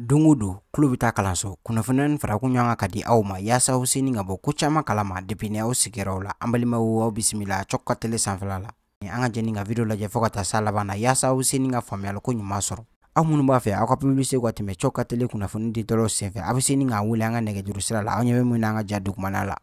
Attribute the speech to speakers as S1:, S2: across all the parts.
S1: dungudu o don tulo taa kalanso kunnafoniya ni farakun ɲɔgɔn ka ka di aw ma yaasa aw sini ka bɔ ko caman kalama depi ni aw sigiyɔrɔw la an balimaw aw bisimila ka tele sanfɛla la an ka nga ka video lajɛ fɔɔ ka taa sa laban na yaasa aw sini ka faamuyaliko ɲuman sɔrɔ aw minnu b'a fɛ aw ka publise ka tɛmɛ ka tele kunnafoni ditɔlaw senfɛ aw be seni k'an wele an ka nɛgɛjuru sira la aw kumanala min ka ja dugumana la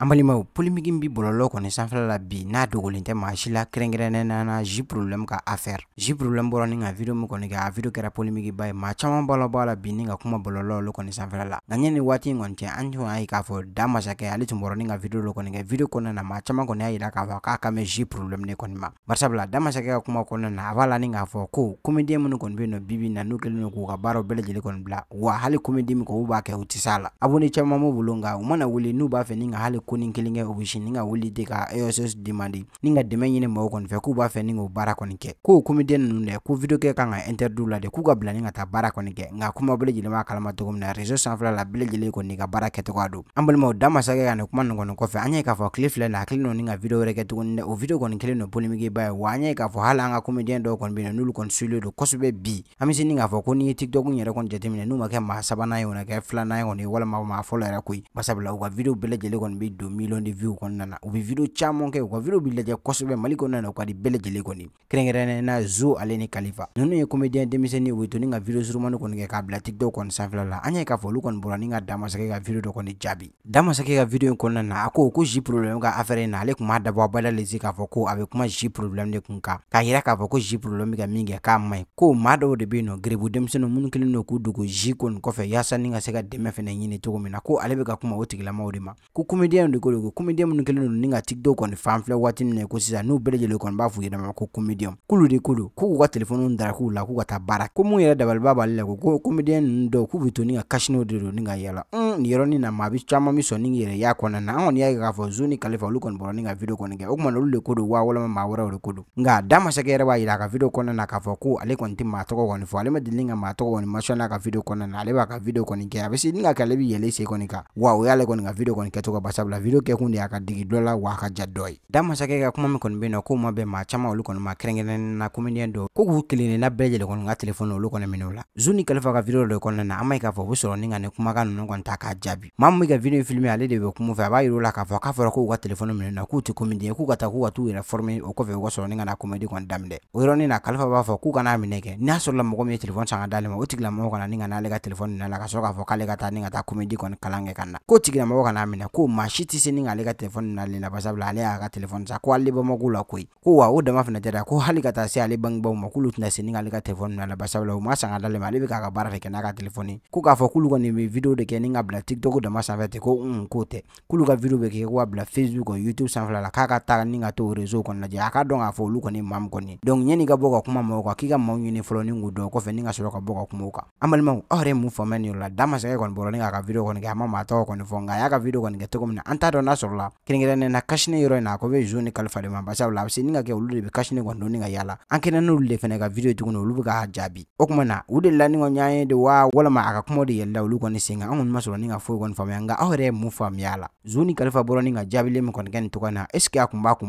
S1: an balimaw polimigi min bɔlɔlɔ kɔni sanfɛla la bi n'a dogolen tɛ maa si la kɛrɛnkɛrɛnnɛna ji problɛmu ka affaire ji problɛmu bɔra ni ka video min kɔni kɛ a video kɛra polimigi ba ye maa caaman b'a la b'a la bi ni ka kuma bɔlɔlɔ lo kɔni sanfɛla la nka ɲɛ ni waati kɔni cɛ an tun y'a ye k'a fɔ da masakɛ ale tun bɔra ni ka video lo kɔni kɛ video kɔnɔna na maa caaman kɔni y'a yira k'a fɔ k'a ka mɛn ji problɛmu ne kɔni ma barisabula da masakɛ ka kuma kɔnɔna na a b'a la ni k'a fɔ ko komediyɛn minnu kɔni be nɔ bibi na n'u kelen do k'u ka baaraw bɛɛ lajɛlen kɔni bila wa hali komedi min kɔ u b'a kɛ u tɛ se a la abone caaman b'u bolo nka u mana wele n'u b'a fɛ ni ka hali ko nin kelen kɛ o bɛ si ni ka wuli de ka aoss demande ni ka dɛmɛ ɲini mɔgɔw kɔni fɛ k'u b'a fɛ ni k'o baara kɔni kɛ k'o komiden ninnu dɛ ko video kɛ kan ka interdiw la de k'u ka bila ni ka taa baara kɔni kɛ nka kuma bɛɛ lajɛlen b'a kalama cogo min na réseau sanfɛla la bɛɛ lajɛlen kɔni ka baara kɛcogoya don an balimaw da masakɛ ka nin kuma nin kɔni kɔfɛ an ye k'a fɔ tile fila na a kelen don ka video wɛrɛ kɛ tuguni dɛ o video kɔni kelen don polémique ba ye wa an ye k'a fɔ hali an ka komediyɛn dɔw kɔni bɛ yen n'olu kɔni sulen don kosɛbɛ bi an bɛ se ni k'a fɔ ko n'i ye tiktok yɛrɛ kɔni jateminɛ n'u ma kɛ ma sabanan ye o na kɛ filanan ye kɔni walima maa fɔlɔ yɛrɛ koyi basabula u ka video bɛɛ lajɛlen kɔni bɛ do million de view kɔnɔna na u bɛ video caman kɛ u ka video bi lajɛ kosɛbɛ mali kɔnɔna na u ka di bɛɛ lajɛlen kɔni kɛrɛnkɛrɛnnen na zo ale ni kalifa ninnu ye komediyɛn denmisɛnnin u bɛ to ni ka video surumani kɔni kɛ k'a bila tiktok kɔni sanfɛla la an y'a k'a fɔ olu kɔni bɔra ni ka damasɛgɛ ka video dɔ kɔni jaabi damasɛgɛ ka video in kɔnɔna na a ko ko zi problème ka affaire na ale tun b'a dabɔ a bala lese k'a fɔ ko a bɛ kuma zi problème de kun kan k'a yira k'a fɔ ko zi problème bɛ ka min kɛ k'a man ko ma dɔw de bɛ yen nɔ gɛrɛbu denmisɛnninw minnu kɛlen don k'u dogo zi kɔni kɔfɛ yaasa ni ka se ka dɛmɛ fɛnɛ ɲini cogo min na ko ale bɛ ka kuma o tigilamɔgɔw de ma ko komediyɛn de ko ko comedian minnu kɛlen don ni ka tiktok kɔni fan filɛ waati min ko sisa n'u bele lajɛlen kon b'a f'u yɛrɛ ma ko comedian kulu de ko don k'u k'u ka telefɔniw dara k'u la k'u ta bara baara ko mun yɛrɛ dabaliba b'ale la ko ko comedian ninnu dɔw k'u bɛ to ni cash no de don ni ka yala mm, ni yero ni na maa bɛ caman min sɔn ni yɛrɛ y'a kon na on y'a ye k'a fɔ zoni kalifa lu kon bɔra ni ka video kon kɛ o kuma lu olu de ko wa wala ma wara de ko nga dama da gere wa b'a ka video kon na k'a fo ko ale kon tim ma to ko kon fo ale ma dilinga ma to kon ma shona ka video kon na ale b'a ka video kɔni kɛ a bɛ se ni ka kɛ ale bɛ yɛlɛ sen kɔni kan wa o y'ale kɔni ka video kɔni kɛcogo basabula la video kɛ kun de y'a digi dɔ la w'a ka ja dɔ ye da masakɛ ka kuma min kɔni be nɔ ko ma bɛn ma caaman olu kɔni ma kɛrɛnkɛrɛnnena komediyɛn dɔ ko k'u kelenlenna bɛɛ jɛlɛ kɔni ka telefɔni olu kɔni minɛ o la zuni kalifa ka video dɔ kɔnɔna na an ma ye k'a fɔ u be sɔrɔ ni ka ni kumakan nunu kɔni ta k'a jaabi ma min be ka video filime ale de be kumu fɛ a b'a yir'u la k'a fɔ k'a fɔra k'u ka telefɔni minɛ na k'u tɛ komediyɛn k'u ka ta k'u ka t'u yɛrɛ fɔrme o kɔfɛ u ka sɔrɔ ni ka na komedi kɔni daminɛ o yɔrɔnin na kalifa b'a fɔ k'u kana minɛ kɛ n'a sɔrɔla mɔgɔ min ye telefɔni san ka d'ale ma o tigilamɔgɔ kana ni ka n'ale ka telefɔni minɛ la ka sɔrɔ k'a fɔ k'ale ka taa ni ka taa komedi kɔni kalan kɛ ka na k'o tigilamɔgɔ kana minɛ ko ma si itse se neng a ka telefone na lela ba sa bola ya ka telefone sa ko a le ba makulu ko wa o dama fana tera ko hali ka taa se a le bang ba makulu tena se neng a ka telefone na lela ba sa ma sanga da le ma be ka ka baara fɛ kɛ n'a ka telefone ko k'a fɔ k'olu kɔni bɛ video de kɛ ni ka bila tiktok dama sanfɛ mm, ten ko un k'o tɛ k'olu ka video be kɛ ko ka bila facebook kɔni youtube sanfɛla la k'a ka taa ni ka t'o réseau kɔni lajɛ a ka dɔn k'a fɔ olu kɔni mamu kɔni donc ɲɛni ka bɔ ka kuma mɔgɔw kan k'i ka maaw ɲini fɔlɔ ni k'o dɔn kɔfɛ ni ka sɔrɔ ka bɔ ka kuma o kan an balimaw aw oh, yɛrɛ mun faamuya nin yɔrɔ la damasɛgɛ kɔni bɔra ni k'a ka video kɔni kɛ a ma maa tɔgɔ kɔni fɔ nka a y'a ka video kɔni kɛ cogo min na an an t'a dɔn n'a sɔrɔla na kasini yɔrɔ na ko bɛ zo ni de ma barisabula se ni ka kɛ olu de bɛ kasini kɔni yala an kɛnɛ n'olu de fɛnɛ video tuguni olu bɛ k'a jaabi o kuma na u de wa walama a ka kuma de yɛlɛla olu kɔni ni ka foyi kɔni faamuya nka aw yɛrɛ ye mun faamuya a la zo ni kalifa bɔra ni ka jaabililen min kɔni kɛ nin cogoya in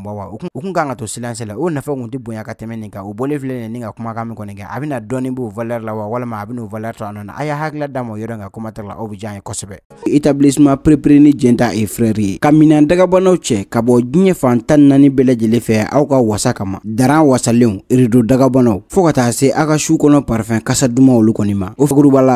S1: na wa u kun to silansi la o nafa kun tɛ bonya ka tɛmɛ nin kan o bɔlen filɛ nin ni ka kumakan min kɔni kɛ a bɛna la wa walama a bɛn'o valeur to a nɔ na a y'a hakilila d'a ma o yɔrɔ in ka commentaire la et frère Sowɛri ka minan dagabanaw cɛ ka bɔ diɲɛ fan tan naani bɛɛ fɛ aw ka wasa kama daran wasalenw irido dagabanaw fɔɔ ka taa se a ka su kɔnɔ parifɛn kasa duman olu kɔni ma o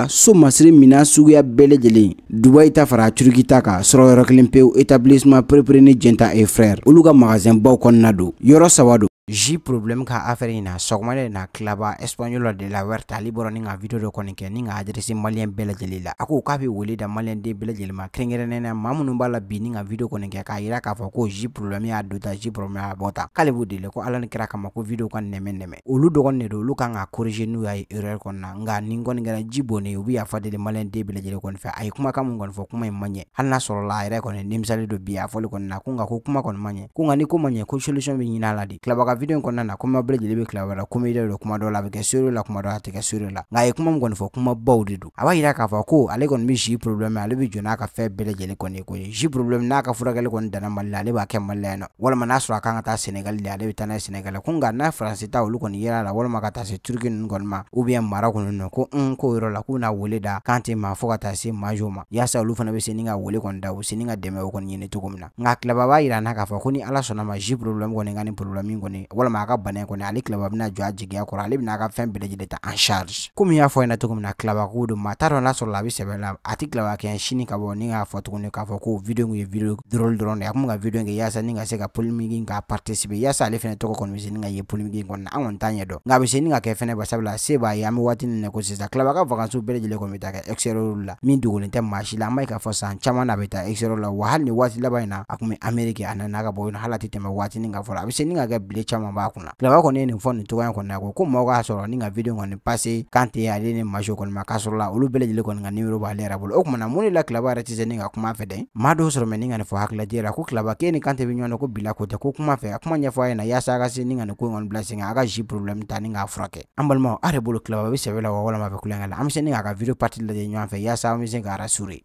S1: so masiri minan suguya bɛɛ lajɛlen dubayi ta fara turuki ta kan sɔrɔ yɔrɔ kelen pewu établissement Perepere ni Dienta e frères olu ka magasin baw kɔnɔna don yɔrɔ saba don ji problem ka affaire in na sɔgɔmada na kilaba espagnol de la werta ta bɔra ni ka video dɔ kɔni kɛ ni ka adresse maliyɛn bɛɛ la a ko k'a be wele da maliyɛn den bɛɛ lajɛlen ma kɛrɛnkɛrɛnnen na maa minnu b'a la bi ni ka video kɔni kɛ k'a yira k'a fɔ ko ji problɛmu y'a dota j ji problème y'a bɔ ta k'ale b'u de ko ala ni kira kama ko video ka nɛmɛ nɛmɛ olu dɔgɔni ne do olu kan ka corriger n'u y'a ye erreur kɔnɔna nka nin kɔni kɛra ji bonnen u bɛ yafa deli maliyɛn den bɛɛ kɔni fɛ a ye kumakan min kɔni fɔ kuma in maɲɛ ɲɛ hali n'a la a yɛrɛ kɔni nimisalen do bi a fɔli kɔni na ko nka ko kuma kɔni maɲɛ ko nka ni ko maɲɛ ko solution be ɲini a la video in na kuma bɛɛ lajɛlen bɛ kila wɛrɛ komediya don kuma dɔ la a bɛ kɛ sere la kuma dɔ a tɛ kɛ la nka a ye kuma min kɔni fɔ kuma baw de don a b'a yira k'a fɔ ko ale kɔni bɛ zi problème ale bɛ jɔ n'a ka fɛn bɛɛ lajɛlen kɔni ye ko ye zi problème n'a ka furakɛli kɔni danna mali la ale b'a kɛ mali la yan nɔ walima n'a sɔrɔ a kan ka taa senegali de ale bɛ taa n'a ye senegali ko nka n'a faransi ta olu kɔni yera a la walima ka taa se turki ninnu kɔni ma ubiyɛn mara kɔni nɔ ko un ko yɔrɔ la k'u bɛna wele da kante ma fo ka taa se majo ma yaasa olu fana bɛ se ni ka wele kɔni da u se ni ka dɛmɛ o kɔni ɲini cogo min na nka kilaba b'a yira n'a k'a fɔ ko ni ala sɔnna ma zi problème kɔni ka ni problème kɔni kɔni walama a ka bana kɔni ale kilaba bɛna jɔ a jigiya kɔrɔ ale bɛna a ka fɛn bɛɛ lajɛlen ta en charge komi y'a fɔ ɲɛna cogo min na kilabako don maa t'a dɔn n'a sɔrɔ a bɛ sɛbɛ la a tɛ kilaba kɛ sini ka bɔ ni k'a fɔ tuguni k'a fɔ ko video kun ye video drôle dɔrɔn de a kun ka video kɛ yaasa ni ka se ka polémique in ka participer yaasa ale fɛnɛ tɔgɔ kɔni bɛ se ni ka ye polémique in kɔnɔ an kɔni t'an ɲɛ dɔn nka a bɛ se ni ka kɛ fɛnɛ basabula se b'a ye an bɛ waati min na ko sisan kilaba ka vacances bɛɛ lajɛlen kɔni bɛ ta kɛ extérieur la min dogolen tɛ maa si la an b'a k'a fɔ san caman na a bɛ taa extérieur la wa hali ni waati laban in na a kun bɛ Amérique a nana ka bɔ yen nɔ hali a tɛ tɛmɛ waatinin kan fɔlɔ a bɛ se ni ka kɛ bile chama b'a kunna tileba kɔni ye nin fɔ nin togoya na ko ko mɔgɔ k'a sɔrɔ ni nga video kɔni pase kante ya ale ni maso kon ma k'a sɔrɔ la olu bɛɛ lajɛlen kɔni ka nimero ba le bolo o kumana mun de la tileba yɛrɛ tɛ se ni nga kuma fɛ dɛ maa dɔw sɔrɔ mɛ ni nga nin fo hakilajɛ la ko tileba k'e ni kante bi nyono ko bila ko te ko kuma fe akuma nya fo a ɲɛna yaasa a ka se ni nga nin ko ngon blessing bila sen kan a ka zi problème ta ni nga froke ambal mo are a de bolo tileba bɛ sɛbɛ wala ma be kula nga la am se ni nga ka video parti la je nyon fe ya sa mi se k'a rassurer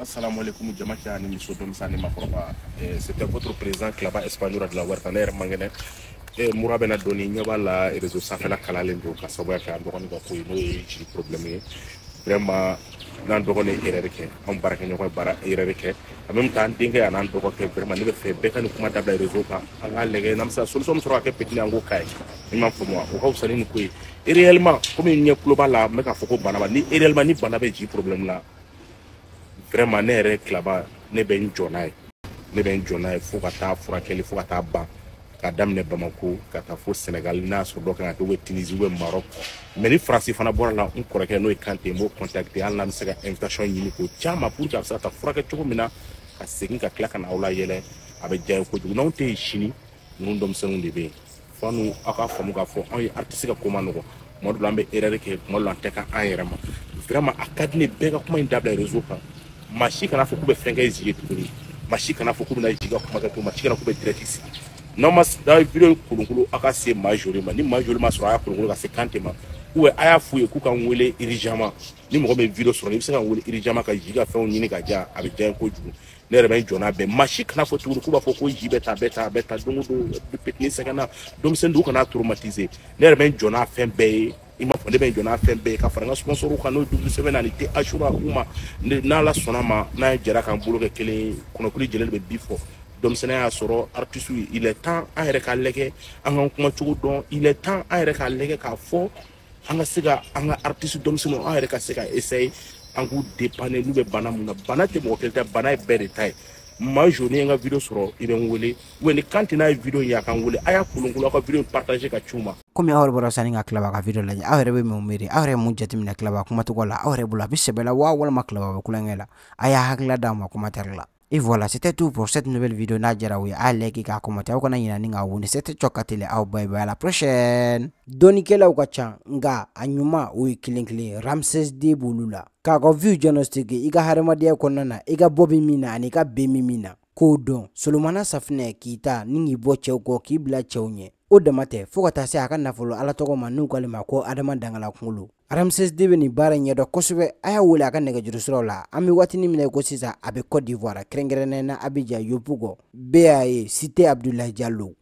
S2: assalamu alaikum jama caya ni muso denmisɛn ni makɔrɔba euh, c'était votre président kilaba espagnol de la warta ne Eh, e mura bɛna dɔɔni ɲɛ b'a la réseau sanfɛla kalalen don ka sababuya kɛ an dɔgɔnin ka ko ye n'o ye jeli problème ye vraiment n'an dɔgɔnin ye erreur kɛ anw baarakɛɲɔgɔn ye baara erreur kɛ en même temps an denkɛ a n'an dɔgɔkɛ vraiment ne bɛ fɛ bɛɛ ka nin kuma dabila réseau kan an k'a lajɛ n'an bɛ se ka solution min sɔrɔ ka kɛ petit an k'o k'a ye i m'a faamu wa o ka fisa ni nin ko ye et réellement komi ɲɛ tulo b'a la n bɛ k'a fɔ ko bana b'a ni et réellement ni bana bɛ jeli problème la vraiment ne yɛrɛ tilaba ne bɛ n jɔ n'a ye ne bɛ n jɔ n'a ye fo ka taa furakɛli fo ka taa ban ka daminɛ bamako ka taa fo senegal n'a sɔrɔ dɔ kan ka kɛ tinizi u marok mɛ ni faransi fana bɔra la n kɔrɔkɛ n'o ye kante n b'o kɔntakite hali n'a bɛ se ka invitation ɲini k'o caman pour a bɛ se ka furakɛ cogo min na ka segin ka ka na aw a bɛ diya kojugu n'anw tɛ sini de aw k'a faamu k'a fɔ anw ye ka nɔgɔ dɔ la an kɛ dɔ la an tɛ ka an yɛrɛ ma a ka di ne bɛɛ ka kuma in dabila réseau kan maa si kana fɔ k'u bɛ fɛn kɛ zige tuguni maa si kana fɔ k'u bɛna jigi e ka kuma kɛ tuguni maa si kana k'u bɛ direct sigi n'aw ma n'a ye kolonkolon aw ka se maa joli ma ni maa joli ma sɔrɔ a y'a kolonkolon ka se kante ma ubɛ a y'a f'u ye k'u ka n wele irijama ni mɔgɔ bɛ video sɔrɔ i bɛ se ka n wele irijama ka ji ka fɛnw ɲini ka diya a bɛ diya n ye kojugu ne yɛrɛ bɛ n jɔ n'a bɛɛ maa si kana fɔ tuguni k'u b'a fɔ ko ji bɛ ta bɛ ta bɛ ta don o don petini sɛgɛnna denmisɛnnin dɔw kana traumatiser ne yɛrɛ bɛ n jɔ n'a fɛn bɛɛ ye i m'a fɔ ne bɛ n jɔ n'a fɛn bɛɛ ye ka fara n ka sponsors kan n'o ye double sɛbɛn ani te assura k'u n'ala sɔnn'a ma n'an jɛra k'an bolo kɛ kelen ye kɔnɔkulu jɛlen de bɛ bi fɔ denmisɛnninya y'a sɔrɔ artiste il est temps an yɛrɛ k'a lajɛ an k'an kuma dɔn il est temps an yɛrɛ k'a lajɛ k'a fɔ an ka se ka an ka artiste denmisɛnninw an yɛrɛ ka se ka essayer an k'u dépanner n'u bɛ bana mun na bana tɛ mɔgɔ kelen ta bana ye bɛɛ de ta ye ma jo ni ye n ka video sɔrɔ i bɛ n wele wa ni kan tɛ n'a ye video ye a ka n wele a y'a kolonkolon aw ka video in partage ka ci ma
S1: komi aw yɛrɛ bɔra sani ka kilaba ka video lajɛ aw yɛrɛ bɛ mun miiri aw yɛrɛ mun jateminɛ kilaba kumacogo la aw yɛrɛ bolo a bɛ sɛbɛ la wa walima kilaba bɛ kulonkɛ la a y'a hakilila d'anw ma commentaire la Et voilà, c'était tout pour cette nouvelle vidéo. a à like, à commenter, à connaître, à n'inga, c'était Chokatele, à bye bye, à la prochaine. Donikela ukacha, nga, anyuma, ui kilinkli, Ramses de Bulula. Kako view journalistic, iga haremadia konana, iga bobi mina, anika bemi mina. K'o dɔn solomana safinɛ k'ita ta ni k'i bɔ cɛw kɔ k'i bila cɛw ɲɛ o dama tɛ fɔɔ ka taa se a ka nafolo ala tɔgɔ ma n'u k'ale ko adama dangala kungolo Ramses de ni nin baara in ɲɛdɔn kosɛbɛ a y'a wele a ka nɛgɛjuru siraw la an bɛ waatinin min na i ko sisan a bɛ Côte d'Ivoire kɛrɛnkɛrɛnnen na Abijan Yopogo B.A.E Site Abdoulaye Diallo